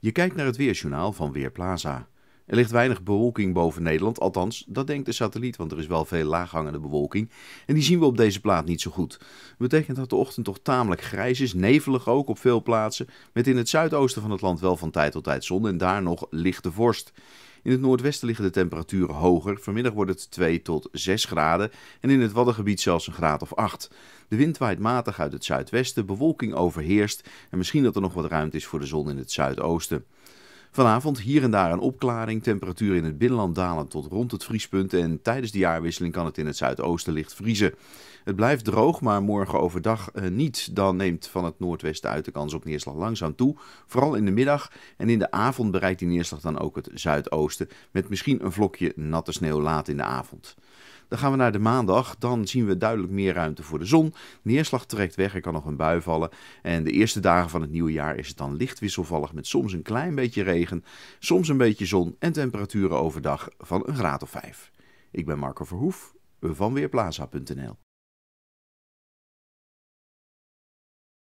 Je kijkt naar het Weersjournaal van Weerplaza. Er ligt weinig bewolking boven Nederland, althans, dat denkt de satelliet, want er is wel veel laaghangende bewolking. En die zien we op deze plaat niet zo goed. Dat betekent dat de ochtend toch tamelijk grijs is, nevelig ook op veel plaatsen, met in het zuidoosten van het land wel van tijd tot tijd zon en daar nog lichte vorst. In het noordwesten liggen de temperaturen hoger. Vanmiddag wordt het 2 tot 6 graden en in het Waddengebied zelfs een graad of 8. De wind waait matig uit het zuidwesten, bewolking overheerst en misschien dat er nog wat ruimte is voor de zon in het zuidoosten. Vanavond hier en daar een opklaring, temperatuur in het binnenland dalen tot rond het vriespunt en tijdens de jaarwisseling kan het in het zuidoosten licht vriezen. Het blijft droog, maar morgen overdag eh, niet. Dan neemt van het noordwesten uit de kans op neerslag langzaam toe, vooral in de middag. En in de avond bereikt die neerslag dan ook het zuidoosten, met misschien een vlokje natte sneeuw laat in de avond. Dan gaan we naar de maandag. Dan zien we duidelijk meer ruimte voor de zon. Neerslag trekt weg, er kan nog een bui vallen. En de eerste dagen van het nieuwe jaar is het dan licht wisselvallig met soms een klein beetje regen, soms een beetje zon en temperaturen overdag van een graad of 5. Ik ben Marco Verhoef van Weerplaza.nl.